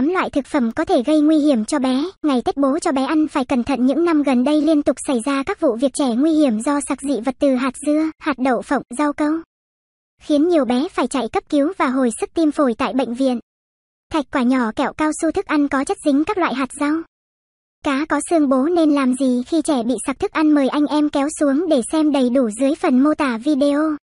8 loại thực phẩm có thể gây nguy hiểm cho bé. Ngày Tết bố cho bé ăn phải cẩn thận những năm gần đây liên tục xảy ra các vụ việc trẻ nguy hiểm do sạc dị vật từ hạt dưa, hạt đậu phộng, rau câu. Khiến nhiều bé phải chạy cấp cứu và hồi sức tim phổi tại bệnh viện. Thạch quả nhỏ kẹo cao su thức ăn có chất dính các loại hạt rau. Cá có xương bố nên làm gì khi trẻ bị sặc thức ăn mời anh em kéo xuống để xem đầy đủ dưới phần mô tả video.